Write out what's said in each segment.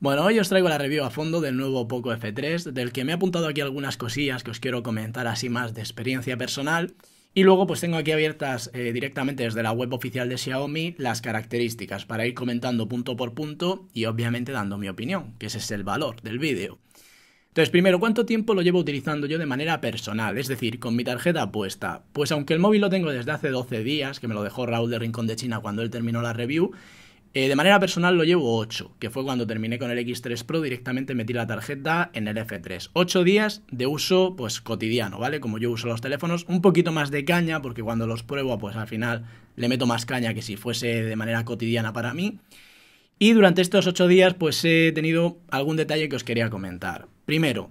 Bueno, hoy os traigo la review a fondo del nuevo Poco F3, del que me he apuntado aquí algunas cosillas que os quiero comentar así más de experiencia personal. Y luego pues tengo aquí abiertas eh, directamente desde la web oficial de Xiaomi las características para ir comentando punto por punto y obviamente dando mi opinión, que ese es el valor del vídeo. Entonces, primero, ¿cuánto tiempo lo llevo utilizando yo de manera personal? Es decir, con mi tarjeta puesta. Pues aunque el móvil lo tengo desde hace 12 días, que me lo dejó Raúl de Rincón de China cuando él terminó la review, eh, de manera personal lo llevo 8, que fue cuando terminé con el X3 Pro, directamente metí la tarjeta en el F3. 8 días de uso pues cotidiano, ¿vale? Como yo uso los teléfonos, un poquito más de caña, porque cuando los pruebo, pues al final le meto más caña que si fuese de manera cotidiana para mí. Y durante estos 8 días pues he tenido algún detalle que os quería comentar. Primero,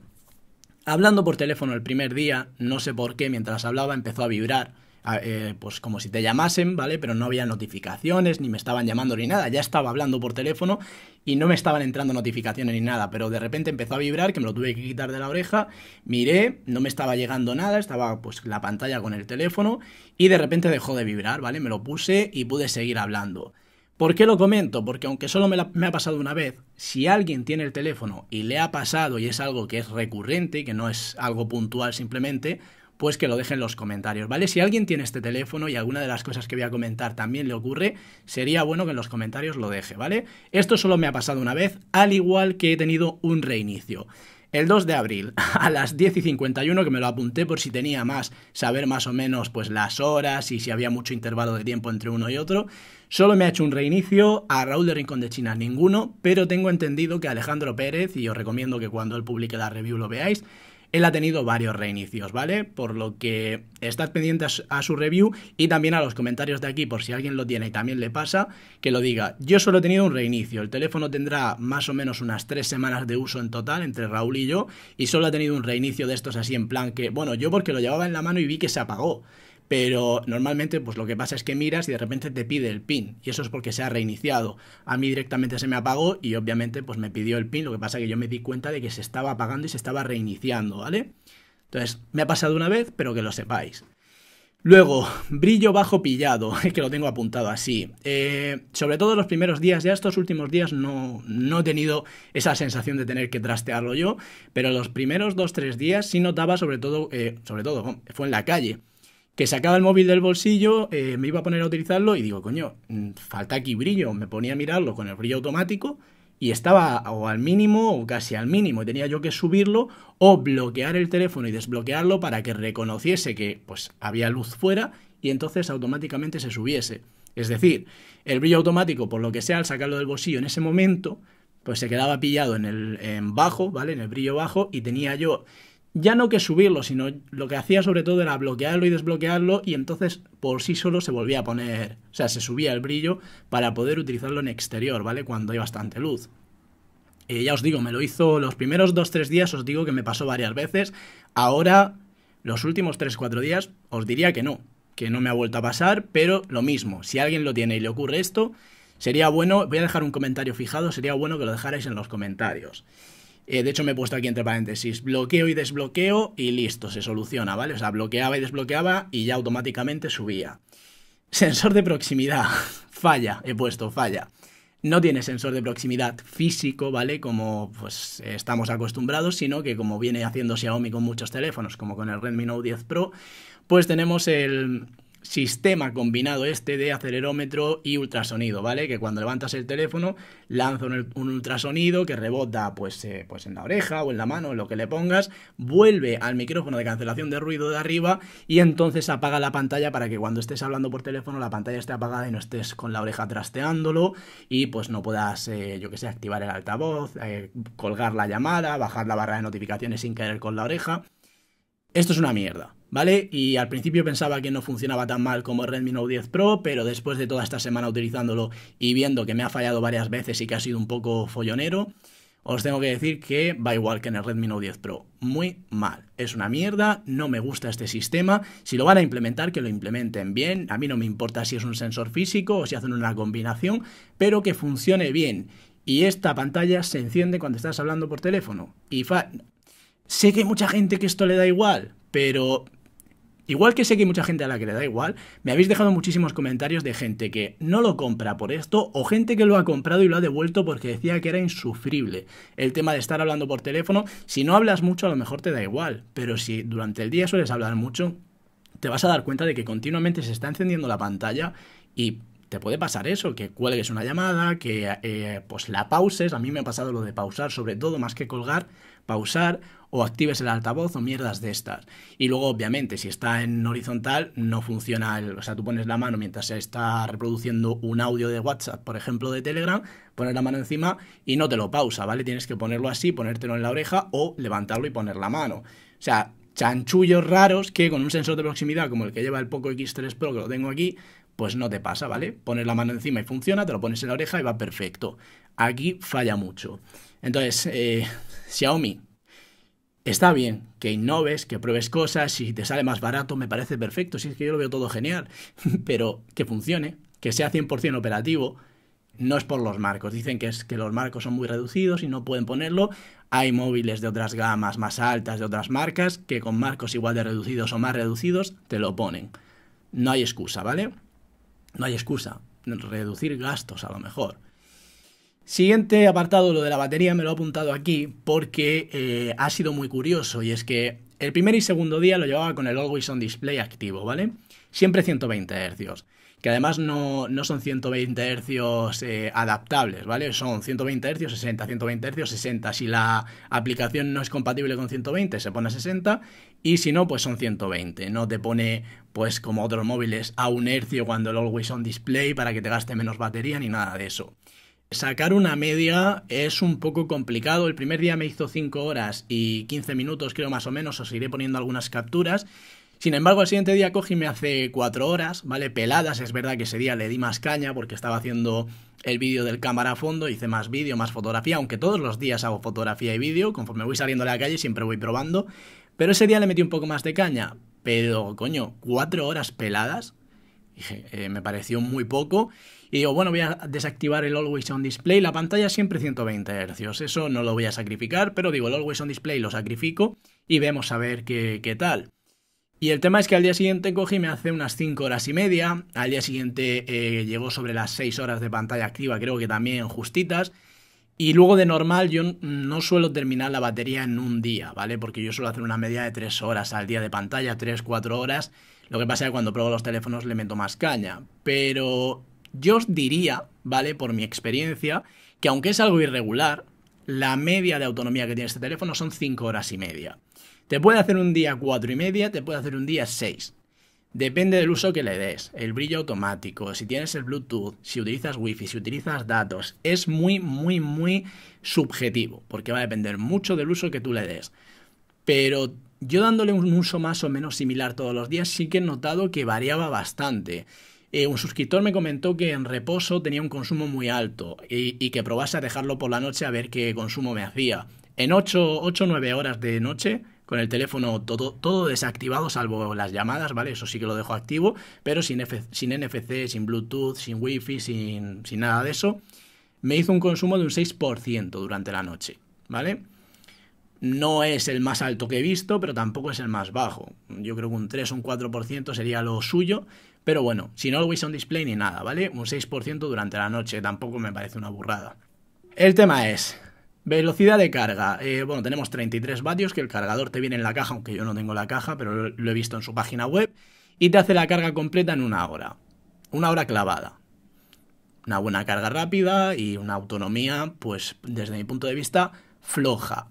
hablando por teléfono el primer día, no sé por qué, mientras hablaba empezó a vibrar eh, pues como si te llamasen, ¿vale? Pero no había notificaciones, ni me estaban llamando ni nada, ya estaba hablando por teléfono y no me estaban entrando notificaciones ni nada, pero de repente empezó a vibrar, que me lo tuve que quitar de la oreja, miré, no me estaba llegando nada, estaba pues la pantalla con el teléfono y de repente dejó de vibrar, ¿vale? Me lo puse y pude seguir hablando. ¿Por qué lo comento? Porque aunque solo me, me, ha pasado una vez, si alguien tiene el teléfono y le ha pasado y es algo que es recurrente, que no es algo puntual simplemente, pues que lo deje en los comentarios, ¿vale? Si alguien tiene este teléfono y alguna de las cosas que voy a comentar también le ocurre, sería bueno que en los comentarios lo deje, ¿vale? Esto solo me ha pasado una vez, al igual que he tenido un reinicio. El 2 de abril a las 10 y 51, que me lo apunté por si tenía más, saber más o menos pues las horas y si había mucho intervalo de tiempo entre uno y otro. Solo me ha hecho un reinicio, a Raúl de Rincón de China ninguno, pero tengo entendido que Alejandro Pérez, y os recomiendo que cuando él publique la review lo veáis, él ha tenido varios reinicios, ¿vale? Por lo que estad pendientes a su review y también a los comentarios de aquí, por si alguien lo tiene y también le pasa, que lo diga. Yo solo he tenido un reinicio. El teléfono tendrá más o menos unas tres semanas de uso en total entre Raúl y yo, y solo ha tenido un reinicio de estos así en plan que, bueno, yo porque lo llevaba en la mano y vi que se apagó. Pero normalmente pues lo que pasa es que miras y de repente te pide el pin y eso es porque se ha reiniciado. A mí directamente se me apagó y obviamente pues me pidió el pin, lo que pasa es que yo me di cuenta de que se estaba apagando y se estaba reiniciando, ¿vale? Entonces, me ha pasado una vez, pero que lo sepáis. Luego, brillo bajo pillado, que lo tengo apuntado así. Eh, sobre todo los primeros días, ya estos últimos días no, he tenido esa sensación de tener que trastearlo yo, pero los primeros dos, tres días sí notaba sobre todo, eh, sobre todo, fue en la calle que sacaba el móvil del bolsillo, eh, me iba a poner a utilizarlo y digo, coño, mm, falta aquí brillo. Me ponía a mirarlo con el brillo automático y estaba o al mínimo o casi al mínimo y tenía yo que subirlo o bloquear el teléfono y desbloquearlo para que reconociese que pues había luz fuera y entonces automáticamente se subiese. Es decir, el brillo automático, por lo que sea, al sacarlo del bolsillo en ese momento, pues se quedaba pillado en el en bajo, ¿vale? En el brillo bajo y tenía yo ya no que subirlo, sino lo que hacía sobre todo era bloquearlo y desbloquearlo y entonces por sí solo se volvía a poner, o sea, se subía el brillo para poder utilizarlo en exterior, ¿vale? Cuando hay bastante luz. Eh, ya os digo, me lo hizo los primeros 2-3 días, os digo que me pasó varias veces. Ahora, los últimos 3-4 días, os diría que no, que no me ha vuelto a pasar, pero lo mismo, si alguien lo tiene y le ocurre esto, sería bueno, voy a dejar un comentario fijado, sería bueno que lo dejarais en los comentarios. Eh, de hecho, me he puesto aquí entre paréntesis, bloqueo y desbloqueo y listo, se soluciona, ¿vale? O sea, bloqueaba y desbloqueaba y ya automáticamente subía. Sensor de proximidad, falla, he puesto falla. No tiene sensor de proximidad físico, ¿vale? Como pues estamos acostumbrados, sino que como viene haciendo Xiaomi con muchos teléfonos, como con el Redmi Note 10 Pro, pues tenemos el, sistema combinado este de acelerómetro y ultrasonido, ¿vale? Que cuando levantas el teléfono lanza un, ultrasonido que rebota pues, eh, pues en la oreja o en la mano, lo que le pongas, vuelve al micrófono de cancelación de ruido de arriba y entonces apaga la pantalla para que cuando estés hablando por teléfono la pantalla esté apagada y no estés con la oreja trasteándolo y pues no puedas, eh, yo que sé, activar el altavoz, eh, colgar la llamada, bajar la barra de notificaciones sin caer con la oreja. Esto es una mierda. ¿vale? Y al principio pensaba que no funcionaba tan mal como el Redmi Note 10 Pro, pero después de toda esta semana utilizándolo y viendo que me ha fallado varias veces y que ha sido un poco follonero, os tengo que decir que va igual que en el Redmi Note 10 Pro. Muy mal. Es una mierda, no me gusta este sistema. Si lo van a implementar, que lo implementen bien. A mí no me importa si es un sensor físico o si hacen una combinación, pero que funcione bien. Y esta pantalla se enciende cuando estás hablando por teléfono. Y sé que hay mucha gente que esto le da igual, pero Igual que sé que hay mucha gente a la que le da igual, me habéis dejado muchísimos comentarios de gente que no lo compra por esto o gente que lo ha comprado y lo ha devuelto porque decía que era insufrible el tema de estar hablando por teléfono. Si no hablas mucho a lo mejor te da igual, pero si durante el día sueles hablar mucho, te vas a dar cuenta de que continuamente se está encendiendo la pantalla y te puede pasar eso, que cuelgues una llamada, que eh, pues la pauses, a mí me ha pasado lo de pausar sobre todo más que colgar, pausar o actives el altavoz o mierdas de estas. Y luego, obviamente, si está en horizontal, no funciona. El, o sea, tú pones la mano mientras se está reproduciendo un audio de WhatsApp, por ejemplo, de Telegram, pones la mano encima y no te lo pausa, ¿vale? Tienes que ponerlo así, ponértelo en la oreja o levantarlo y poner la mano. O sea, chanchullos raros que con un sensor de proximidad como el que lleva el Poco X3 Pro, que lo tengo aquí, pues no te pasa, ¿vale? Pones la mano encima y funciona, te lo pones en la oreja y va perfecto. Aquí falla mucho. Entonces, eh, Xiaomi, Está bien que innoves, que pruebes cosas, si te sale más barato me parece perfecto, si es que yo lo veo todo genial, pero que funcione, que sea 100% operativo, no es por los marcos. Dicen que, es, que los marcos son muy reducidos y no pueden ponerlo. Hay móviles de otras gamas más altas, de otras marcas, que con marcos igual de reducidos o más reducidos te lo ponen. No hay excusa, ¿vale? No hay excusa. Reducir gastos a lo mejor. Siguiente apartado, lo de la batería, me lo he apuntado aquí porque eh, ha sido muy curioso y es que el primer y segundo día lo llevaba con el Always On Display activo, ¿vale? Siempre 120 Hz, que además no, son 120 Hz eh, adaptables, ¿vale? Son 120 Hz, 60, 120 Hz, 60. Si la aplicación no es compatible con 120, se pone a 60 y si no, pues son 120. No te pone, pues como otros móviles, a un Hz cuando el Always On Display para que te gaste menos batería ni nada de eso. Sacar una media es un poco complicado. El primer día me hizo 5 horas y 15 minutos, creo más o menos. Os iré poniendo algunas capturas. Sin embargo, el siguiente día cogí me hace 4 horas, ¿vale? Peladas, es verdad que ese día le di más caña porque estaba haciendo el vídeo del cámara a fondo, hice más vídeo, más fotografía, aunque todos los días hago fotografía y vídeo, conforme voy saliendo a la calle siempre voy probando, pero ese día le metí un poco más de caña, pero coño, 4 horas peladas, Dije, eh, me pareció muy poco. Y digo, bueno, voy a desactivar el Always On Display. La pantalla siempre 120 Hz. Eso no lo voy a sacrificar, pero digo, el Always On Display lo sacrifico y vemos a ver qué, tal. Y el tema es que al día siguiente cogí, me hace unas 5 horas y media. Al día siguiente eh, llegó sobre las 6 horas de pantalla activa, creo que también justitas. Y luego de normal yo no suelo terminar la batería en un día, ¿vale? Porque yo suelo hacer una media de 3 horas al día de pantalla, 3-4 horas. Lo que pasa es que cuando pruebo los teléfonos le meto más caña. Pero yo os diría, ¿vale? Por mi experiencia, que aunque es algo irregular, la media de autonomía que tiene este teléfono son 5 horas y media. Te puede hacer un día 4 y media, te puede hacer un día 6. Depende del uso que le des, el brillo automático, si tienes el Bluetooth, si utilizas Wi-Fi, si utilizas datos. Es muy, muy, muy subjetivo, porque va a depender mucho del uso que tú le des. Pero yo dándole un uso más o menos similar todos los días, sí que he notado que variaba bastante. Eh, un suscriptor me comentó que en reposo tenía un consumo muy alto y, que probase a dejarlo por la noche a ver qué consumo me hacía. En 8 o 9 horas de noche, con el teléfono todo, desactivado, salvo las llamadas, ¿vale? Eso sí que lo dejo activo, pero sin, NFC, sin Bluetooth, sin Wi-Fi, sin, sin nada de eso, me hizo un consumo de un 6% durante la noche, ¿vale? No es el más alto que he visto, pero tampoco es el más bajo. Yo creo que un 3 o un 4% sería lo suyo, pero bueno, si sin always on display ni nada, ¿vale? Un 6% durante la noche, tampoco me parece una burrada. El tema es, Velocidad de carga. Eh, bueno, tenemos 33 vatios, que el cargador te viene en la caja, aunque yo no tengo la caja, pero lo, he visto en su página web, y te hace la carga completa en una hora. Una hora clavada. Una buena carga rápida y una autonomía, pues desde mi punto de vista, floja.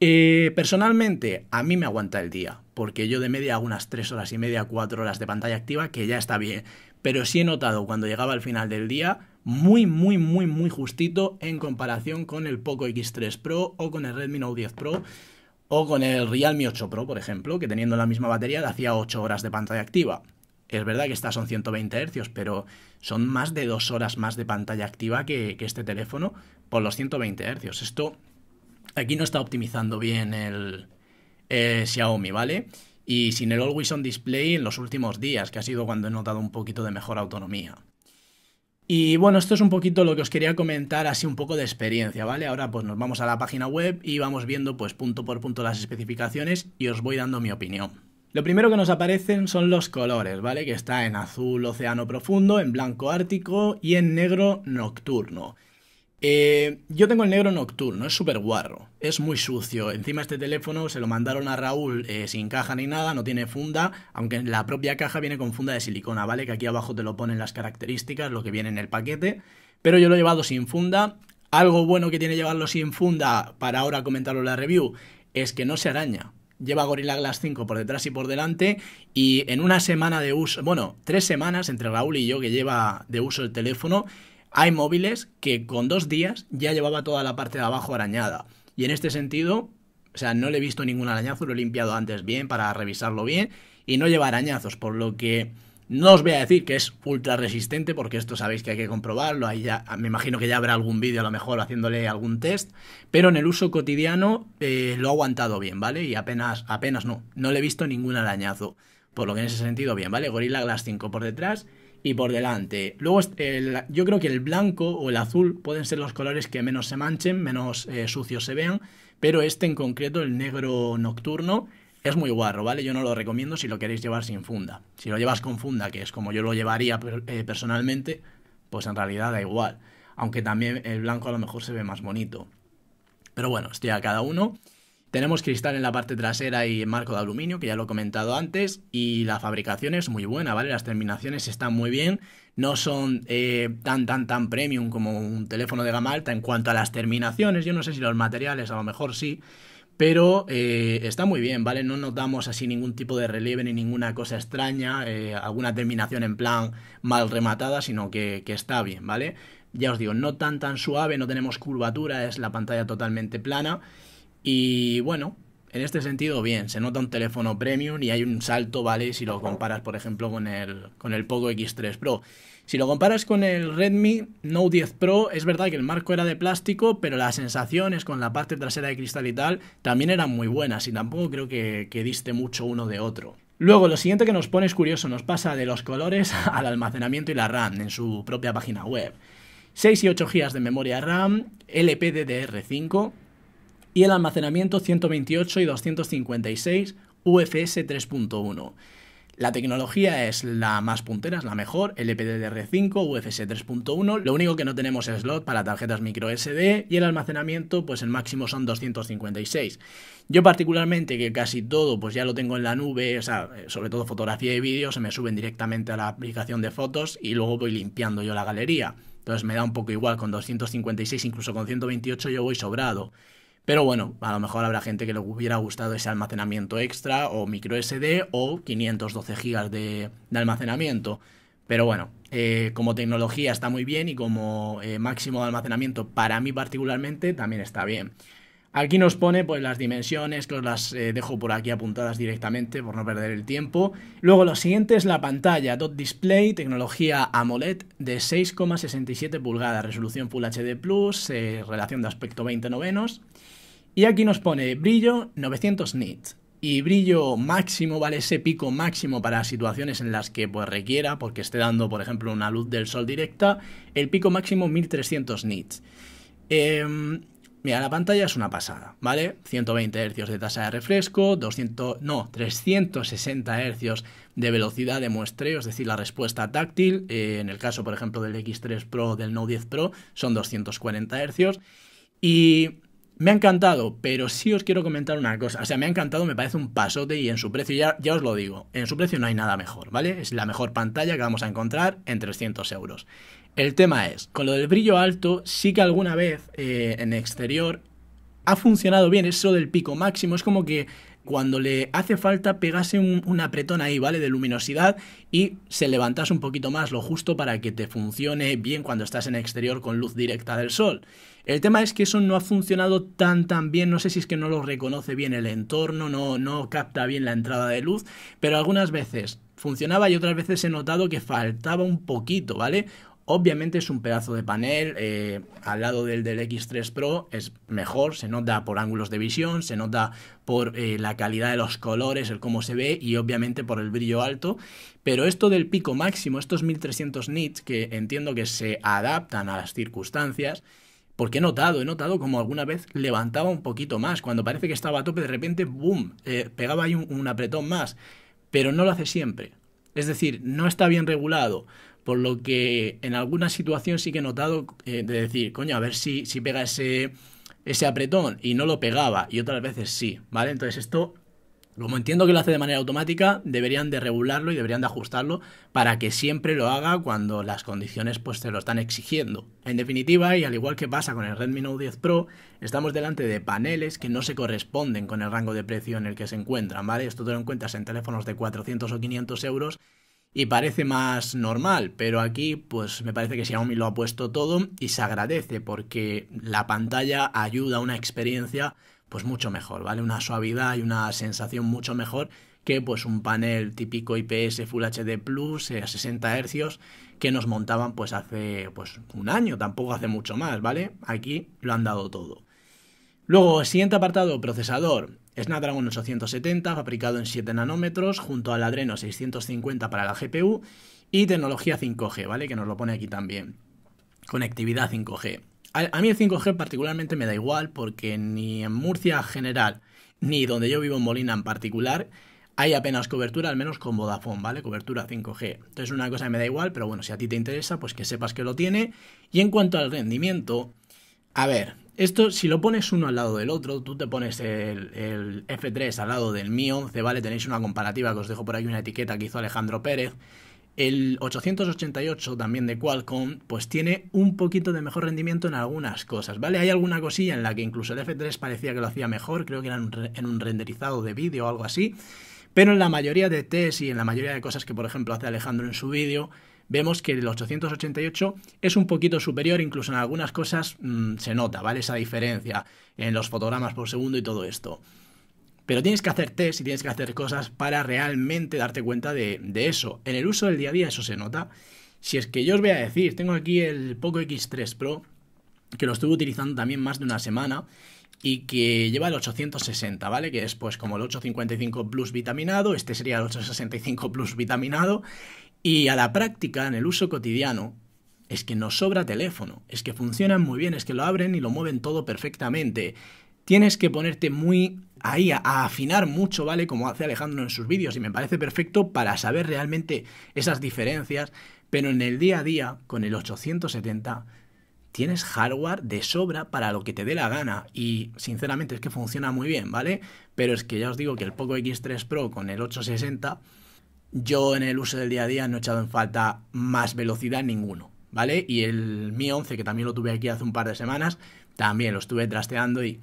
Eh, personalmente, a mí me aguanta el día, porque yo de media hago unas 3 horas y media, 4 horas de pantalla activa, que ya está bien. Pero sí he notado cuando llegaba al final del día, muy, muy, muy, muy justito en comparación con el Poco X3 Pro o con el Redmi Note 10 Pro o con el Realme 8 Pro, por ejemplo, que teniendo la misma batería le hacía 8 horas de pantalla activa. Es verdad que estas son 120 Hz, pero son más de 2 horas más de pantalla activa que, que este teléfono por los 120 Hz. Esto aquí no está optimizando bien el eh, Xiaomi, ¿vale? Y sin el Always On Display en los últimos días, que ha sido cuando he notado un poquito de mejor autonomía. Y bueno, esto es un poquito lo que os quería comentar, así un poco de experiencia, ¿vale? Ahora pues nos vamos a la página web y vamos viendo pues punto por punto las especificaciones y os voy dando mi opinión. Lo primero que nos aparecen son los colores, ¿vale? Que está en azul océano profundo, en blanco ártico y en negro nocturno. Eh, yo tengo el negro nocturno, es súper guarro, es muy sucio. Encima este teléfono se lo mandaron a Raúl eh, sin caja ni nada, no tiene funda, aunque la propia caja viene con funda de silicona, ¿vale? Que aquí abajo te lo ponen las características, lo que viene en el paquete. Pero yo lo he llevado sin funda. Algo bueno que tiene llevarlo sin funda, para ahora comentarlo en la review, es que no se araña lleva Gorilla Glass 5 por detrás y por delante y en una semana de uso, bueno, tres semanas entre Raúl y yo que lleva de uso el teléfono, hay móviles que con dos días ya llevaba toda la parte de abajo arañada. Y en este sentido, o sea, no le he visto ningún arañazo, lo he limpiado antes bien para revisarlo bien y no lleva arañazos, por lo que no os voy a decir que es ultra resistente, porque esto sabéis que hay que comprobarlo. ya, me imagino que ya habrá algún vídeo a lo mejor haciéndole algún test, pero en el uso cotidiano eh, lo ha aguantado bien, ¿vale? Y apenas, apenas no, no le he visto ningún arañazo. Por lo que en ese sentido, bien, ¿vale? Gorilla Glass 5 por detrás y por delante. Luego, yo creo que el blanco o el azul pueden ser los colores que menos se manchen, menos eh, sucios se vean, pero este en concreto, el negro nocturno, es muy guarro, ¿vale? Yo no lo recomiendo si lo queréis llevar sin funda. Si lo llevas con funda, que es como yo lo llevaría eh, personalmente, pues en realidad da igual. Aunque también el blanco a lo mejor se ve más bonito. Pero bueno, estoy a cada uno. Tenemos cristal en la parte trasera y marco de aluminio, que ya lo he comentado antes, y la fabricación es muy buena, ¿vale? Las terminaciones están muy bien, no son eh, tan, tan, tan premium como un teléfono de gama alta en cuanto a las terminaciones, yo no sé si los materiales a lo mejor sí, pero eh, está muy bien, ¿vale? No notamos así ningún tipo de relieve ni ninguna cosa extraña, eh, alguna terminación en plan mal rematada, sino que, que, está bien, ¿vale? Ya os digo, no tan tan suave, no tenemos curvatura, es la pantalla totalmente plana y bueno, en este sentido, bien, se nota un teléfono premium y hay un salto, ¿vale? Si lo comparas, por ejemplo, con el, con el Poco X3 Pro. Si lo comparas con el Redmi Note 10 Pro, es verdad que el marco era de plástico, pero las sensaciones con la parte trasera de cristal y tal también eran muy buenas y tampoco creo que, que diste mucho uno de otro. Luego, lo siguiente que nos pone es curioso, nos pasa de los colores al almacenamiento y la RAM en su propia página web. 6 y 8 GB de memoria RAM, LPDDR5, y el almacenamiento 128 y 256 UFS 3.1. La tecnología es la más puntera, es la mejor, LPDDR5, UFS 3.1, lo único que no tenemos es slot para tarjetas micro SD y el almacenamiento pues el máximo son 256. Yo particularmente que casi todo pues ya lo tengo en la nube, o sea, eh, sobre todo fotografía y vídeo se me suben directamente a la aplicación de fotos y luego voy limpiando yo la galería. Entonces me da un poco igual con 256, incluso con 128 yo voy sobrado. Pero bueno, a lo mejor habrá gente que le hubiera gustado ese almacenamiento extra o micro SD o 512 GB de, almacenamiento. Pero bueno, eh, como tecnología está muy bien y como eh, máximo de almacenamiento para mí particularmente también está bien. Aquí nos pone pues las dimensiones, que os las eh, dejo por aquí apuntadas directamente por no perder el tiempo. Luego lo siguiente es la pantalla Dot Display, tecnología AMOLED de 6,67 pulgadas, resolución Full HD+, Plus relación de aspecto 20 novenos. Y aquí nos pone brillo 900 nits. Y brillo máximo, ¿vale? Ese pico máximo para situaciones en las que pues requiera, porque esté dando, por ejemplo, una luz del sol directa, el pico máximo 1300 nits. Em, mira, la pantalla es una pasada, ¿vale? 120 Hz de tasa de refresco, 200, no, 360 Hz de velocidad de muestreo, es decir, la respuesta táctil, eh, en el caso, por ejemplo, del X3 Pro, del Note 10 Pro, son 240 Hz. Y me ha encantado, pero sí os quiero comentar una cosa. O sea, me ha encantado, me parece un pasote y en su precio, ya, ya os lo digo, en su precio no hay nada mejor, ¿vale? Es la mejor pantalla que vamos a encontrar en 300 euros. El tema es, con lo del brillo alto, sí que alguna vez eh, en exterior ha funcionado bien eso del pico máximo. Es como que cuando le hace falta pegase un, apretón ahí, ¿vale? De luminosidad y se levantase un poquito más, lo justo para que te funcione bien cuando estás en exterior con luz directa del sol. El tema es que eso no ha funcionado tan tan bien, no sé si es que no lo reconoce bien el entorno, no, no capta bien la entrada de luz, pero algunas veces funcionaba y otras veces he notado que faltaba un poquito, ¿vale? Obviamente es un pedazo de panel, eh, al lado del del X3 Pro es mejor, se nota por ángulos de visión, se nota por eh, la calidad de los colores, el cómo se ve y obviamente por el brillo alto, pero esto del pico máximo, estos 1300 nits que entiendo que se adaptan a las circunstancias, porque he notado, he notado como alguna vez levantaba un poquito más. Cuando parece que estaba a tope, de repente, ¡boom! Eh, pegaba ahí un, apretón más. Pero no lo hace siempre. Es decir, no está bien regulado. Por lo que en alguna situación sí que he notado eh, de decir, coño, a ver si, si pega ese, ese apretón y no lo pegaba. Y otras veces sí, ¿vale? Entonces esto como entiendo que lo hace de manera automática, deberían de regularlo y deberían de ajustarlo para que siempre lo haga cuando las condiciones pues se lo están exigiendo. En definitiva, y al igual que pasa con el Redmi Note 10 Pro, estamos delante de paneles que no se corresponden con el rango de precio en el que se encuentran, ¿vale? Esto te lo encuentras en teléfonos de 400 o 500 euros y parece más normal, pero aquí pues me parece que Xiaomi lo ha puesto todo y se agradece porque la pantalla ayuda a una experiencia pues mucho mejor, ¿vale? Una suavidad y una sensación mucho mejor que pues un panel típico IPS Full HD Plus eh, a 60 Hz que nos montaban pues hace pues un año, tampoco hace mucho más, ¿vale? Aquí lo han dado todo. Luego, siguiente apartado, procesador. Snapdragon 870, fabricado en 7 nanómetros, junto al Adreno 650 para la GPU y tecnología 5G, ¿vale? Que nos lo pone aquí también. Conectividad 5G. A, mí el 5G particularmente me da igual porque ni en Murcia general, ni donde yo vivo en Molina en particular, hay apenas cobertura, al menos con Vodafone, ¿vale? Cobertura 5G. Entonces una cosa que me da igual, pero bueno, si a ti te interesa, pues que sepas que lo tiene. Y en cuanto al rendimiento, a ver, esto si lo pones uno al lado del otro, tú te pones el, F3 al lado del mío, 11, ¿vale? Tenéis una comparativa que os dejo por aquí, una etiqueta que hizo Alejandro Pérez. El 888 también de Qualcomm, pues tiene un poquito de mejor rendimiento en algunas cosas, ¿vale? Hay alguna cosilla en la que incluso el F3 parecía que lo hacía mejor, creo que era en un renderizado de vídeo o algo así, pero en la mayoría de test y en la mayoría de cosas que, por ejemplo, hace Alejandro en su vídeo, vemos que el 888 es un poquito superior, incluso en algunas cosas mm, se nota, ¿vale? Esa diferencia en los fotogramas por segundo y todo esto. Pero tienes que hacer test y tienes que hacer cosas para realmente darte cuenta de, eso. En el uso del día a día eso se nota. Si es que yo os voy a decir, tengo aquí el Poco X3 Pro, que lo estuve utilizando también más de una semana y que lleva el 860, ¿vale? Que es pues como el 855 Plus vitaminado, este sería el 865 Plus vitaminado, y a la práctica, en el uso cotidiano, es que no sobra teléfono, es que funcionan muy bien, es que lo abren y lo mueven todo perfectamente. Tienes que ponerte muy ahí a, afinar mucho, ¿vale? Como hace Alejandro en sus vídeos y me parece perfecto para saber realmente esas diferencias, pero en el día a día, con el 870, tienes hardware de sobra para lo que te dé la gana y sinceramente es que funciona muy bien, ¿vale? Pero es que ya os digo que el Poco X3 Pro con el 860, yo en el uso del día a día no he echado en falta más velocidad ninguno. ¿Vale? Y el Mi 11, que también lo tuve aquí hace un par de semanas, también lo estuve trasteando y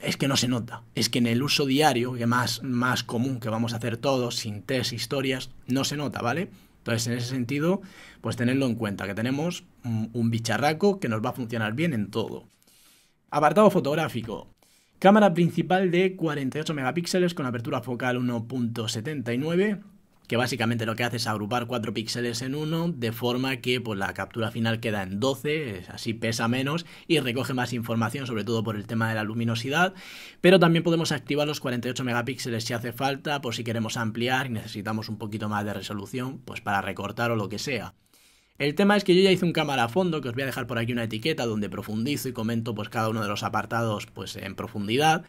es que no se nota. Es que en el uso diario, que más, más común que vamos a hacer todos, sin test, historias, no se nota, ¿vale? Entonces, en ese sentido, pues tenerlo en cuenta, que tenemos un bicharraco que nos va a funcionar bien en todo. Apartado fotográfico. Cámara principal de 48 megapíxeles con apertura focal 1.79 que básicamente lo que hace es agrupar 4 píxeles en uno, de forma que pues, la captura final queda en 12, así pesa menos y recoge más información, sobre todo por el tema de la luminosidad, pero también podemos activar los 48 megapíxeles si hace falta, por si queremos ampliar y necesitamos un poquito más de resolución, pues para recortar o lo que sea. El tema es que yo ya hice un cámara a fondo, que os voy a dejar por aquí una etiqueta donde profundizo y comento pues cada uno de los apartados pues en profundidad.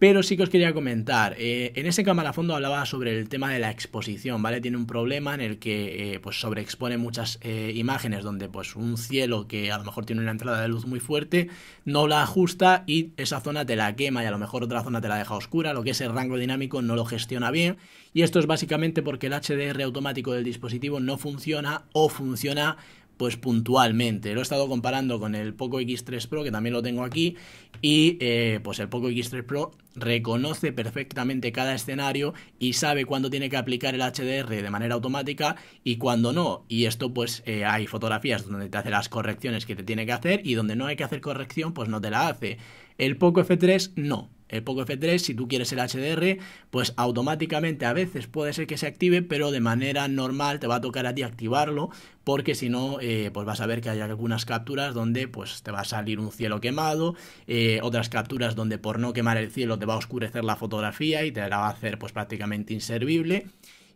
Pero sí que os quería comentar, eh, en ese cámara fondo hablaba sobre el tema de la exposición, ¿vale? Tiene un problema en el que eh, pues sobreexpone muchas eh, imágenes donde pues un cielo que a lo mejor tiene una entrada de luz muy fuerte no la ajusta y esa zona te la quema y a lo mejor otra zona te la deja oscura, lo que es el rango dinámico no lo gestiona bien y esto es básicamente porque el HDR automático del dispositivo no funciona o funciona pues puntualmente. Lo he estado comparando con el Poco X3 Pro, que también lo tengo aquí, y eh, pues el Poco X3 Pro reconoce perfectamente cada escenario y sabe cuándo tiene que aplicar el HDR de manera automática y cuándo no. Y esto pues eh, hay fotografías donde te hace las correcciones que te tiene que hacer y donde no hay que hacer corrección pues no te la hace. El Poco F3 no, el Poco F3, si tú quieres el HDR, pues automáticamente a veces puede ser que se active, pero de manera normal te va a tocar a ti activarlo, porque si no, eh, pues vas a ver que hay algunas capturas donde pues te va a salir un cielo quemado, eh, otras capturas donde por no quemar el cielo te va a oscurecer la fotografía y te la va a hacer pues prácticamente inservible.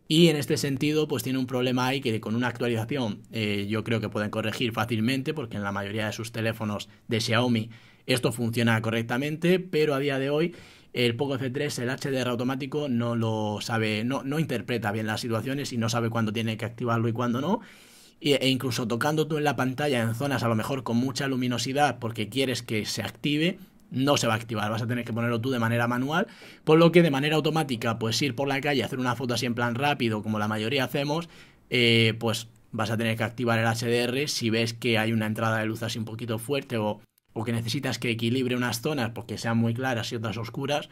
Y en este sentido, pues tiene un problema ahí que con una actualización eh, yo creo que pueden corregir fácilmente, porque en la mayoría de sus teléfonos de Xiaomi esto funciona correctamente, pero a día de hoy el Poco C3, el HDR automático, no lo sabe, no, no interpreta bien las situaciones y no sabe cuándo tiene que activarlo y cuándo no. E incluso tocando tú en la pantalla en zonas a lo mejor con mucha luminosidad porque quieres que se active, no se va a activar, vas a tener que ponerlo tú de manera manual, por lo que de manera automática, pues ir por la calle, hacer una foto así en plan rápido, como la mayoría hacemos, eh, pues vas a tener que activar el HDR si ves que hay una entrada de luz así un poquito fuerte o o que necesitas que equilibre unas zonas porque sean muy claras y otras oscuras,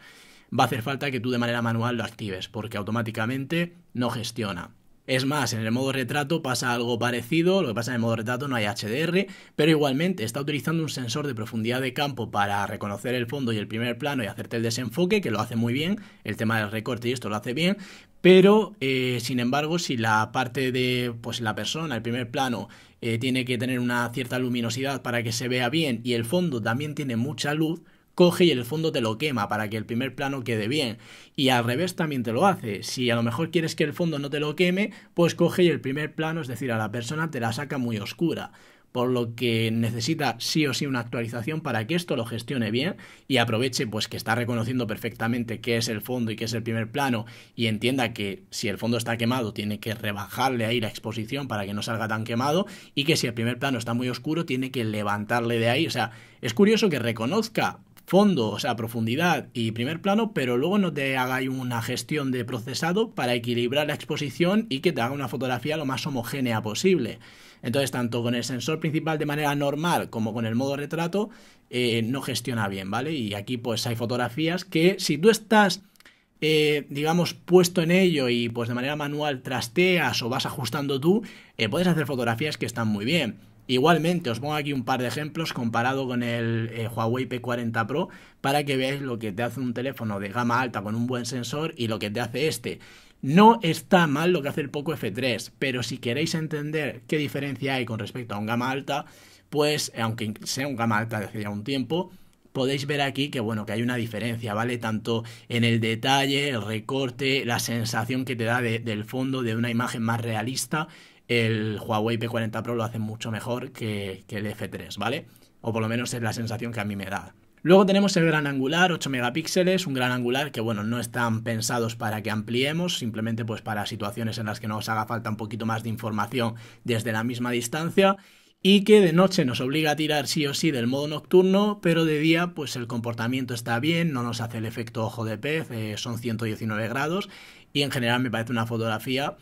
va a hacer falta que tú de manera manual lo actives, porque automáticamente no gestiona. Es más, en el modo retrato pasa algo parecido, lo que pasa en el modo retrato no hay HDR, pero igualmente está utilizando un sensor de profundidad de campo para reconocer el fondo y el primer plano y hacerte el desenfoque, que lo hace muy bien, el tema del recorte y esto lo hace bien, pero eh, sin embargo si la parte de pues, la persona, el primer plano, eh, tiene que tener una cierta luminosidad para que se vea bien y el fondo también tiene mucha luz, coge y el fondo te lo quema para que el primer plano quede bien. Y al revés también te lo hace. Si a lo mejor quieres que el fondo no te lo queme, pues coge y el primer plano, es decir, a la persona te la saca muy oscura. Por lo que necesita sí o sí una actualización para que esto lo gestione bien y aproveche pues que está reconociendo perfectamente qué es el fondo y qué es el primer plano y entienda que si el fondo está quemado tiene que rebajarle ahí la exposición para que no salga tan quemado y que si el primer plano está muy oscuro tiene que levantarle de ahí. O sea, es curioso que reconozca fondo, o sea, profundidad y primer plano, pero luego no te hagáis una gestión de procesado para equilibrar la exposición y que te haga una fotografía lo más homogénea posible. Entonces, tanto con el sensor principal de manera normal como con el modo retrato, eh, no gestiona bien, ¿vale? Y aquí pues hay fotografías que si tú estás... Eh, digamos, puesto en ello y pues de manera manual trasteas o vas ajustando tú, eh, puedes hacer fotografías que están muy bien Igualmente, os pongo aquí un par de ejemplos comparado con el eh, Huawei P40 Pro para que veáis lo que te hace un teléfono de gama alta con un buen sensor y lo que te hace este. No está mal lo que hace el Poco F3, pero si queréis entender qué diferencia hay con respecto a un gama alta, pues aunque sea un gama alta desde hace ya un tiempo, podéis ver aquí que bueno, que hay una diferencia, ¿vale? Tanto en el detalle, el recorte, la sensación que te da del fondo, de una imagen más realista el Huawei P40 Pro lo hace mucho mejor que, el F3, ¿vale? O por lo menos es la sensación que a mí me da. Luego tenemos el gran angular, 8 megapíxeles, un gran angular que bueno, no están pensados para que ampliemos, simplemente pues para situaciones en las que nos haga falta un poquito más de información desde la misma distancia y que de noche nos obliga a tirar sí o sí del modo nocturno, pero de día pues el comportamiento está bien, no nos hace el efecto ojo de pez, eh, son 119 grados y en general me parece una fotografía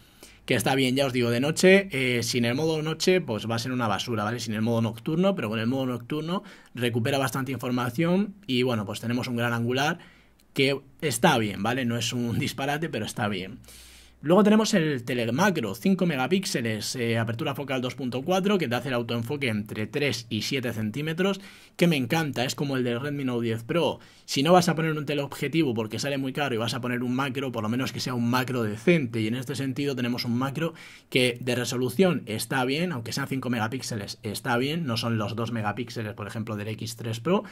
que está bien, ya os digo, de noche, eh, sin el modo noche, pues va a ser una basura, ¿vale? Sin el modo nocturno, pero con el modo nocturno recupera bastante información y bueno, pues tenemos un gran angular que está bien, ¿vale? No es un disparate, pero está bien. Luego tenemos el telemacro, 5 megapíxeles, eh, apertura focal 2.4, que te hace el autoenfoque entre 3 y 7 centímetros, que me encanta, es como el del Redmi Note 10 Pro. Si no vas a poner un teleobjetivo porque sale muy caro y vas a poner un macro, por lo menos que sea un macro decente, y en este sentido tenemos un macro que de resolución está bien, aunque sean 5 megapíxeles, está bien, no son los 2 megapíxeles, por ejemplo, del X3 Pro,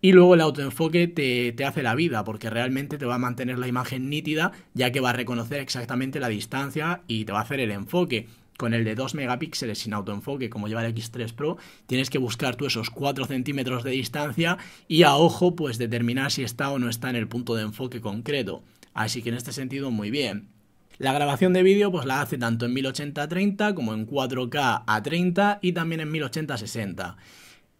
y luego el autoenfoque te, te, hace la vida, porque realmente te va a mantener la imagen nítida, ya que va a reconocer exactamente la distancia y te va a hacer el enfoque. Con el de 2 megapíxeles sin autoenfoque, como lleva el X3 Pro, tienes que buscar tú esos 4 centímetros de distancia y a ojo, pues determinar si está o no está en el punto de enfoque concreto. Así que en este sentido, muy bien. La grabación de vídeo pues la hace tanto en 1080-30 como en 4K a 30 y también en 1080-60.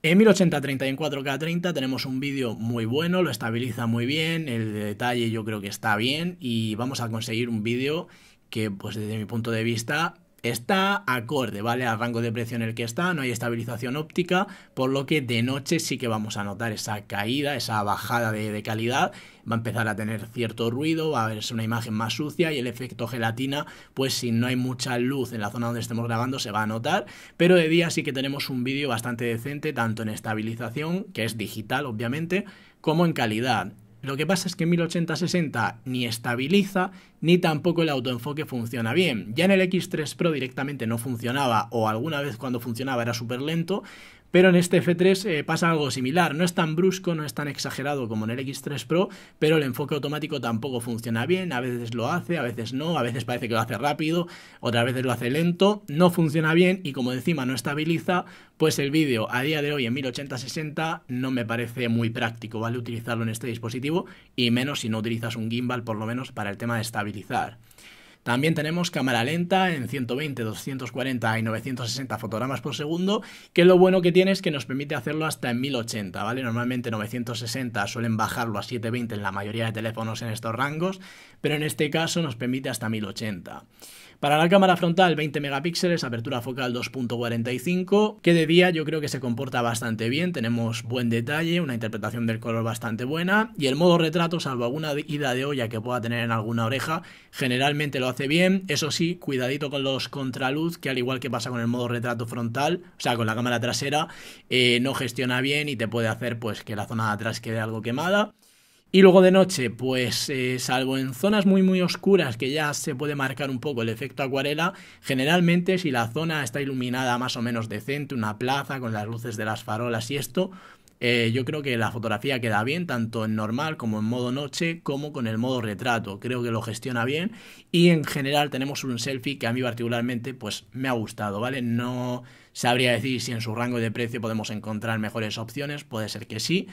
En 1080-30 y en 4K-30 tenemos un vídeo muy bueno, lo estabiliza muy bien, el detalle yo creo que está bien y vamos a conseguir un vídeo que pues desde mi punto de vista Está acorde, ¿vale? Al rango de precio en el que está, no hay estabilización óptica, por lo que de noche sí que vamos a notar esa caída, esa bajada de, calidad, va a empezar a tener cierto ruido, va a verse una imagen más sucia y el efecto gelatina, pues si no hay mucha luz en la zona donde estemos grabando se va a notar, pero de día sí que tenemos un vídeo bastante decente, tanto en estabilización, que es digital obviamente, como en calidad. Lo que pasa es que 1080-60 ni estabiliza ni tampoco el autoenfoque funciona bien. Ya en el X3 Pro directamente no funcionaba o alguna vez cuando funcionaba era súper lento, pero en este F3 eh, pasa algo similar, no es tan brusco, no es tan exagerado como en el X3 Pro, pero el enfoque automático tampoco funciona bien, a veces lo hace, a veces no, a veces parece que lo hace rápido, otras veces lo hace lento, no funciona bien y como encima no estabiliza, pues el vídeo a día de hoy en 1080-60 no me parece muy práctico, ¿vale? Utilizarlo en este dispositivo y menos si no utilizas un gimbal por lo menos para el tema de estabilidad también tenemos cámara lenta en 120, 240 y 960 fotogramas por segundo, que lo bueno que tiene es que nos permite hacerlo hasta en 1080, ¿vale? Normalmente 960 suelen bajarlo a 720 en la mayoría de teléfonos en estos rangos, pero en este caso nos permite hasta 1080. Para la cámara frontal 20 megapíxeles, apertura focal 2.45, que de día yo creo que se comporta bastante bien, tenemos buen detalle, una interpretación del color bastante buena y el modo retrato, salvo alguna ida de olla que pueda tener en alguna oreja, generalmente lo hace bien, eso sí, cuidadito con los contraluz, que al igual que pasa con el modo retrato frontal, o sea, con la cámara trasera, eh, no gestiona bien y te puede hacer pues que la zona de atrás quede algo quemada. Y luego de noche, pues eh, salvo en zonas muy muy oscuras que ya se puede marcar un poco el efecto acuarela, generalmente si la zona está iluminada más o menos decente, una plaza con las luces de las farolas y esto, eh, yo creo que la fotografía queda bien, tanto en normal como en modo noche, como con el modo retrato. Creo que lo gestiona bien y en general tenemos un selfie que a mí particularmente pues me ha gustado, ¿vale? No sabría decir si en su rango de precio podemos encontrar mejores opciones, puede ser que sí,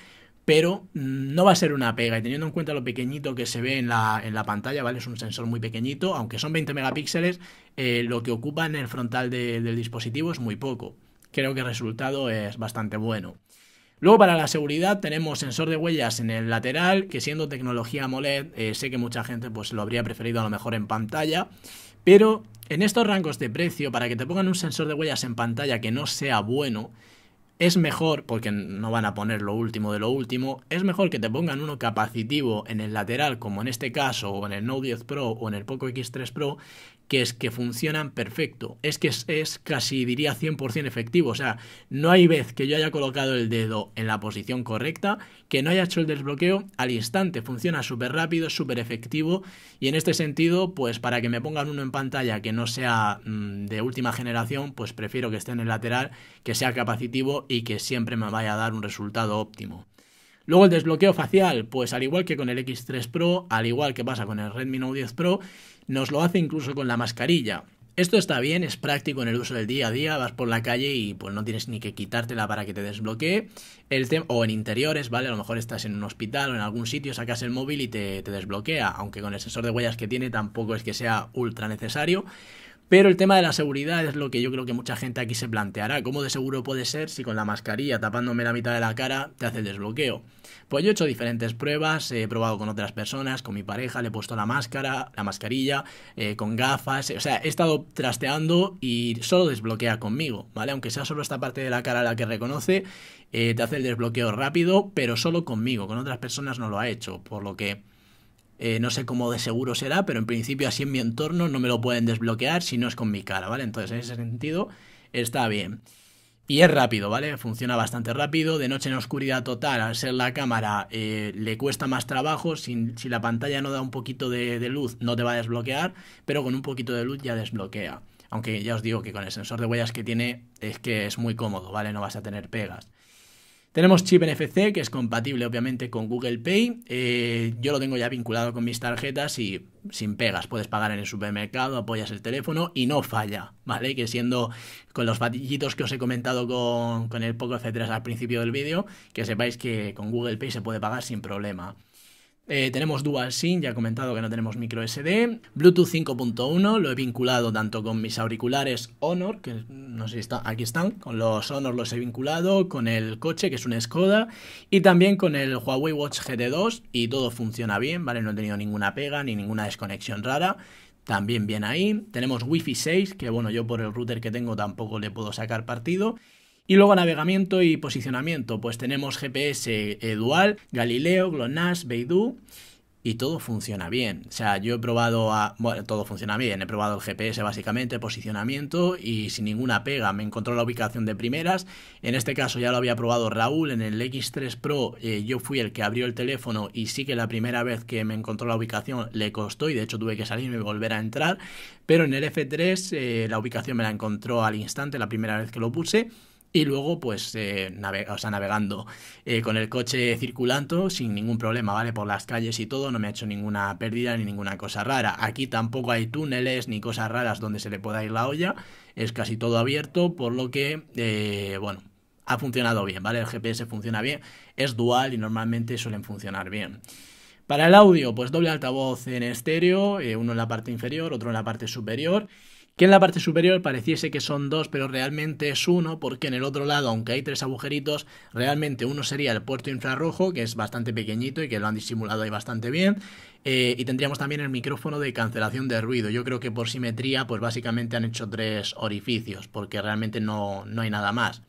pero no va a ser una pega. Y teniendo en cuenta lo pequeñito que se ve en la, pantalla, ¿vale? Es un sensor muy pequeñito, aunque son 20 megapíxeles, eh, lo que ocupa en el frontal del dispositivo es muy poco. Creo que el resultado es bastante bueno. Luego para la seguridad tenemos sensor de huellas en el lateral, que siendo tecnología AMOLED, eh, sé que mucha gente pues lo habría preferido a lo mejor en pantalla, pero en estos rangos de precio, para que te pongan un sensor de huellas en pantalla que no sea bueno, es mejor, porque no van a poner lo último de lo último, es mejor que te pongan uno capacitivo en el lateral, como en este caso, o en el Note 10 Pro o en el Poco X3 Pro, que es que funcionan perfecto. Es que es, casi, diría, 100% efectivo. O sea, no hay vez que yo haya colocado el dedo en la posición correcta, que no haya hecho el desbloqueo al instante. Funciona súper rápido, súper efectivo. Y en este sentido, pues para que me pongan uno en pantalla que no sea mm, de última generación, pues prefiero que esté en el lateral, que sea capacitivo y que siempre me vaya a dar un resultado óptimo. Luego el desbloqueo facial, pues al igual que con el X3 Pro, al igual que pasa con el Redmi Note 10 Pro, nos lo hace incluso con la mascarilla. Esto está bien, es práctico en el uso del día a día, vas por la calle y pues no tienes ni que quitártela para que te desbloquee, el o en interiores, ¿vale? A lo mejor estás en un hospital o en algún sitio, sacas el móvil y te, te desbloquea, aunque con el sensor de huellas que tiene tampoco es que sea ultra necesario. Pero el tema de la seguridad es lo que yo creo que mucha gente aquí se planteará. ¿Cómo de seguro puede ser si con la mascarilla tapándome la mitad de la cara te hace el desbloqueo? Pues yo he hecho diferentes pruebas, he probado con otras personas, con mi pareja, le he puesto la máscara, la mascarilla, eh, con gafas, o sea, he estado trasteando y solo desbloquea conmigo, ¿vale? Aunque sea solo esta parte de la cara la que reconoce, eh, te hace el desbloqueo rápido, pero solo conmigo, con otras personas no lo ha hecho, por lo que... Eh, no sé cómo de seguro será, pero en principio así en mi entorno no me lo pueden desbloquear si no es con mi cara, ¿vale? Entonces en ese sentido está bien. Y es rápido, ¿vale? Funciona bastante rápido. De noche en oscuridad total, al ser la cámara, eh, le cuesta más trabajo. Si, si, la pantalla no da un poquito de, de, luz, no te va a desbloquear, pero con un poquito de luz ya desbloquea. Aunque ya os digo que con el sensor de huellas que tiene es que es muy cómodo, ¿vale? No vas a tener pegas. Tenemos chip NFC, que es compatible obviamente con Google Pay. Eh, yo lo tengo ya vinculado con mis tarjetas y sin pegas. Puedes pagar en el supermercado, apoyas el teléfono y no falla, ¿vale? Que siendo con los batillitos que os he comentado con, con el Poco etcétera al principio del vídeo, que sepáis que con Google Pay se puede pagar sin problema. Eh, tenemos Dual SIM, ya he comentado que no tenemos micro SD. Bluetooth 5.1, lo he vinculado tanto con mis auriculares Honor, que no sé si está, aquí están, con los Honor los he vinculado, con el coche, que es un Skoda, y también con el Huawei Watch GT2, y todo funciona bien, ¿vale? No he tenido ninguna pega ni ninguna desconexión rara también bien ahí. Tenemos Wi-Fi 6, que bueno, yo por el router que tengo tampoco le puedo sacar partido. Y luego navegamiento y posicionamiento, pues tenemos GPS eh, dual, Galileo, GLONASS, Beidou y todo funciona bien. O sea, yo he probado Bueno, todo funciona bien. He probado el GPS básicamente, posicionamiento y sin ninguna pega. Me encontró la ubicación de primeras. En este caso ya lo había probado Raúl en el X3 Pro. Eh, yo fui el que abrió el teléfono y sí que la primera vez que me encontró la ubicación le costó y de hecho tuve que salirme y volver a entrar. Pero en el F3 eh, la ubicación me la encontró al instante la primera vez que lo puse y luego pues eh, navegando eh, con el coche circulando sin ningún problema, ¿vale? Por las calles y todo, no me ha hecho ninguna pérdida ni ninguna cosa rara. Aquí tampoco hay túneles ni cosas raras donde se le pueda ir la olla, es casi todo abierto, por lo que, eh, bueno, ha funcionado bien, ¿vale? El GPS funciona bien, es dual y normalmente suelen funcionar bien. Para el audio, pues doble altavoz en estéreo, uno en la parte inferior, otro en la parte superior que en la parte superior pareciese que son dos, pero realmente es uno, porque en el otro lado, aunque hay tres agujeritos, realmente uno sería el puerto infrarrojo, que es bastante pequeñito y que lo han disimulado ahí bastante bien, eh, y tendríamos también el micrófono de cancelación de ruido. Yo creo que por simetría, pues básicamente han hecho tres orificios, porque realmente no, no hay nada más.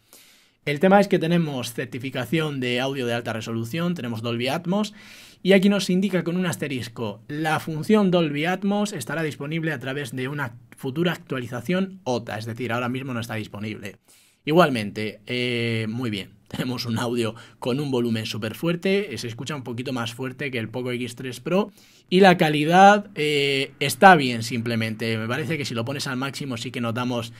El tema es que tenemos certificación de audio de alta resolución, tenemos Dolby Atmos y aquí nos indica con un asterisco, la función Dolby Atmos estará disponible a través de una futura actualización OTA, es decir, ahora mismo no está disponible. Igualmente, eh, muy bien, tenemos un audio con un volumen súper fuerte, eh, se escucha un poquito más fuerte que el Poco X3 Pro y la calidad eh, está bien simplemente, me parece que si lo pones al máximo sí que notamos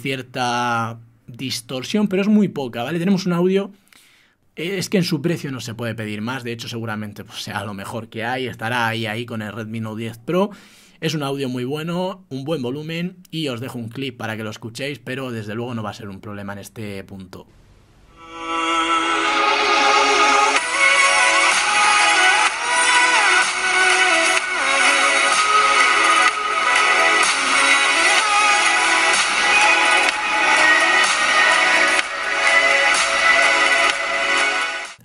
cierta distorsión, pero es muy poca, ¿vale? Tenemos un audio. Eh, es que en su precio no se puede pedir más, de hecho seguramente pues, sea lo mejor que hay, estará ahí, ahí con el Redmi Note 10 Pro. Es un audio muy bueno, un buen volumen y os dejo un clip para que lo escuchéis, pero desde luego no va a ser un problema en este punto.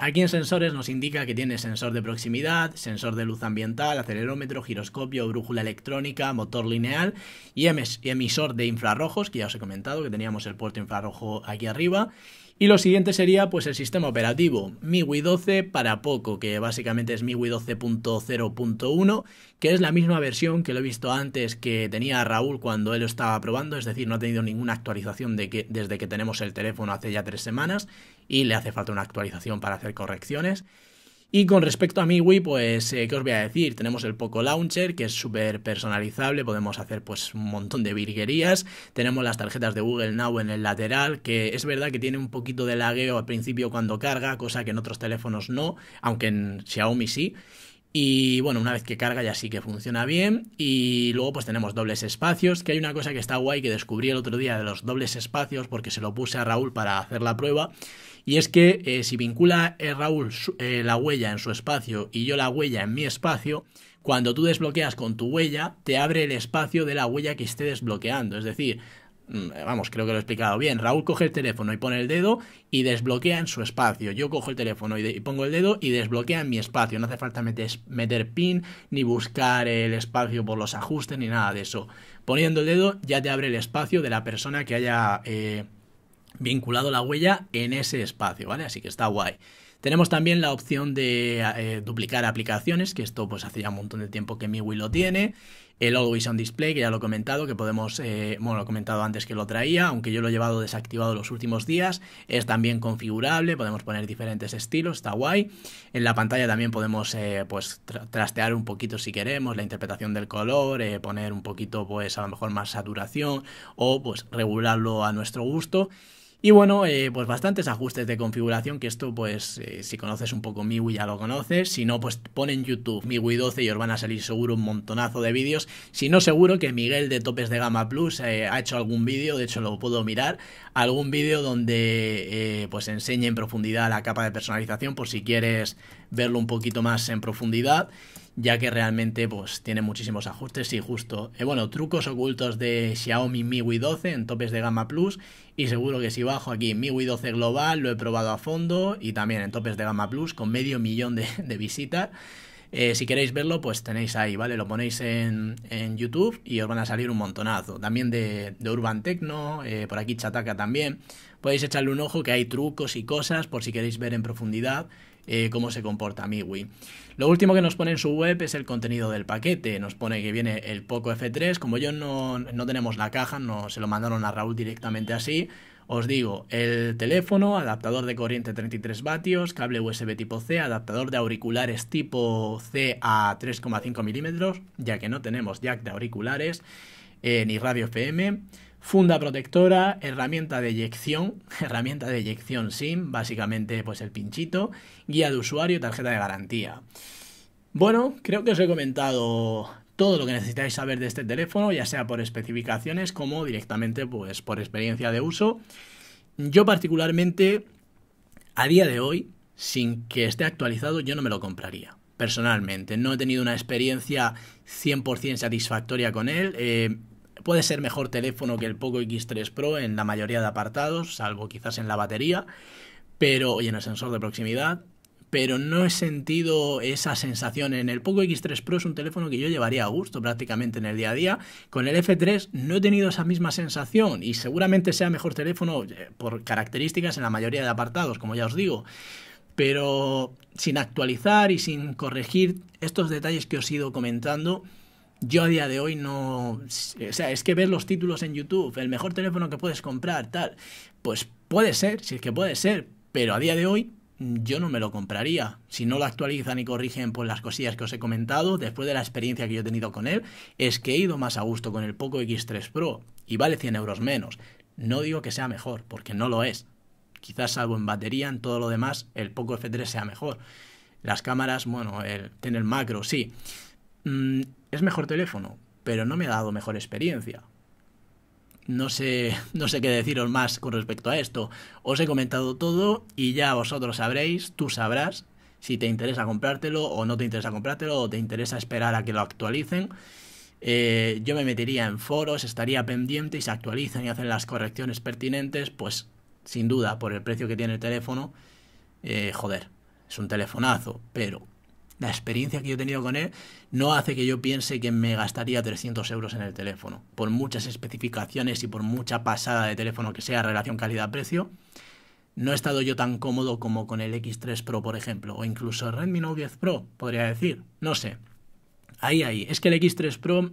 Aquí en sensores nos indica que tiene sensor de proximidad, sensor de luz ambiental, acelerómetro, giroscopio, brújula electrónica, motor lineal y emisor de infrarrojos, que ya os he comentado que teníamos el puerto infrarrojo aquí arriba y lo siguiente sería pues el sistema operativo, MIUI 12 para poco, que básicamente es MIUI 12.0.1, que es la misma versión que lo he visto antes que tenía Raúl cuando él lo estaba probando, es decir, no ha tenido ninguna actualización desde que tenemos el teléfono hace ya tres semanas y le hace falta una actualización para hacer correcciones. Y con respecto a MIUI, pues, eh, ¿qué os voy a decir? Tenemos el Poco Launcher, que es súper personalizable, podemos hacer pues un montón de virguerías. Tenemos las tarjetas de Google Now en el lateral, que es verdad que tiene un poquito de lagueo al principio cuando carga, cosa que en otros teléfonos no, aunque en Xiaomi sí. Y bueno, una vez que carga ya sí que funciona bien. Y luego pues tenemos dobles espacios, que hay una cosa que está guay que descubrí el otro día de los dobles espacios porque se lo puse a Raúl para hacer la prueba y es que eh, si vincula eh, Raúl eh, la huella en su espacio y yo la huella en mi espacio, cuando tú desbloqueas con tu huella, te abre el espacio de la huella que esté desbloqueando. Es decir, mm, vamos, creo que lo he explicado bien. Raúl coge el teléfono y pone el dedo y desbloquea en su espacio. Yo cojo el teléfono y, pongo el dedo y desbloquea en mi espacio. No hace falta meter, pin ni buscar el espacio por los ajustes ni nada de eso. Poniendo el dedo ya te abre el espacio de la persona que haya vinculado la huella en ese espacio, ¿vale? Así que está guay. Tenemos también la opción de eh, duplicar aplicaciones, que esto pues hace ya un montón de tiempo que MIUI lo tiene. El Always on Display, que ya lo he comentado, que podemos, eh, bueno, lo he comentado antes que lo traía, aunque yo lo he llevado desactivado los últimos días. Es también configurable, podemos poner diferentes estilos, está guay. En la pantalla también podemos, eh, pues, trastear un poquito si queremos, la interpretación del color, poner un poquito, pues, a lo mejor más saturación o, pues, regularlo a nuestro gusto. Y bueno, eh, pues bastantes ajustes de configuración, que esto pues eh, si conoces un poco MIUI ya lo conoces, si no pues pon en YouTube MIUI 12 y os van a salir seguro un montonazo de vídeos, si no seguro que Miguel de Topes de Gama Plus eh, ha hecho algún vídeo, de hecho lo puedo mirar, algún vídeo donde pues enseñe en profundidad la capa de personalización por si quieres verlo un poquito más en profundidad ya que realmente pues, tiene muchísimos ajustes y justo, eh, bueno, trucos ocultos de Xiaomi MIUI 12 en topes de gama Plus y seguro que si bajo aquí MIUI 12 global lo he probado a fondo y también en topes de gama Plus con medio millón de, visitas. Eh, si queréis verlo, pues tenéis ahí, ¿vale? Lo ponéis en, YouTube y os van a salir un montonazo. También de, de Urban Tecno, eh, por aquí Chataka también. Podéis echarle un ojo que hay trucos y cosas por si queréis ver en profundidad eh, cómo se comporta MIUI. Lo último que nos pone en su web es el contenido del paquete. Nos pone que viene el Poco F3. Como yo no, tenemos la caja, no se lo mandaron a Raúl directamente así. Os digo, el teléfono, adaptador de corriente 33 vatios, cable USB tipo C, adaptador de auriculares tipo C a 3,5 milímetros, ya que no tenemos jack de auriculares, eh, ni radio FM. Funda protectora, herramienta de eyección, herramienta de eyección SIM, básicamente pues el pinchito, guía de usuario, tarjeta de garantía. Bueno, creo que os he comentado todo lo que necesitáis saber de este teléfono, ya sea por especificaciones como directamente pues por experiencia de uso. Yo particularmente a día de hoy, sin que esté actualizado, yo no me lo compraría. Personalmente, no he tenido una experiencia 100% satisfactoria con él. Eh, Puede ser mejor teléfono que el Poco X3 Pro en la mayoría de apartados, salvo quizás en la batería, pero y en el sensor de proximidad, pero no he sentido esa sensación. En el Poco X3 Pro es un teléfono que yo llevaría a gusto prácticamente en el día a día. Con el F3 no he tenido esa misma sensación y seguramente sea mejor teléfono eh, por características en la mayoría de apartados, como ya os digo. Pero sin actualizar y sin corregir estos detalles que os he ido comentando, yo a día de hoy no... O sea, es que ver los títulos en YouTube, el mejor teléfono que puedes comprar, tal, pues puede ser, si es que puede ser, pero a día de hoy mm, yo no me lo compraría. Si no lo actualizan y corrigen pues, las cosillas que os he comentado, después de la experiencia que yo he tenido con él, es que he ido más a gusto con el Poco X3 Pro y vale 100 euros menos. No digo que sea mejor, porque no lo es. Quizás salvo en batería, en todo lo demás, el Poco F3 sea mejor. Las cámaras, bueno, el tener macro, sí. Mm, es mejor teléfono, pero no me ha dado mejor experiencia. No sé, no sé qué deciros más con respecto a esto. Os he comentado todo y ya vosotros sabréis, tú sabrás si te interesa comprártelo o no te interesa comprártelo o te interesa esperar a que lo actualicen. Eh, yo me metería en foros, estaría pendiente y se actualizan y hacen las correcciones pertinentes, pues sin duda por el precio que tiene el teléfono, eh, joder, es un telefonazo, pero la experiencia que yo he tenido con él no hace que yo piense que me gastaría 300 euros en el teléfono. Por muchas especificaciones y por mucha pasada de teléfono que sea relación calidad-precio, no he estado yo tan cómodo como con el X3 Pro, por ejemplo, o incluso el Redmi Note 10 Pro, podría decir. No sé. Ahí, ahí. Es que el X3 Pro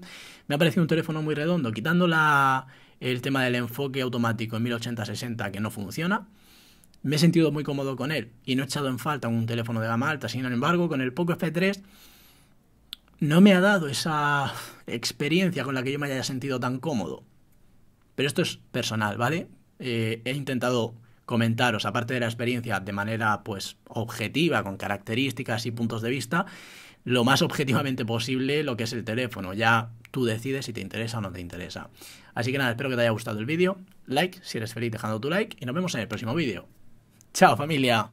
me ha parecido un teléfono muy redondo, quitando la, el tema del enfoque automático en 1080-60 que no funciona me he sentido muy cómodo con él y no he echado en falta un teléfono de gama alta. Sin embargo, con el Poco F3 no me ha dado esa experiencia con la que yo me haya sentido tan cómodo. Pero esto es personal, ¿vale? Eh, he intentado comentaros, aparte de la experiencia, de manera pues objetiva, con características y puntos de vista, lo más objetivamente posible lo que es el teléfono. Ya tú decides si te interesa o no te interesa. Así que nada, espero que te haya gustado el vídeo. Like si eres feliz dejando tu like y nos vemos en el próximo vídeo. Chao familia.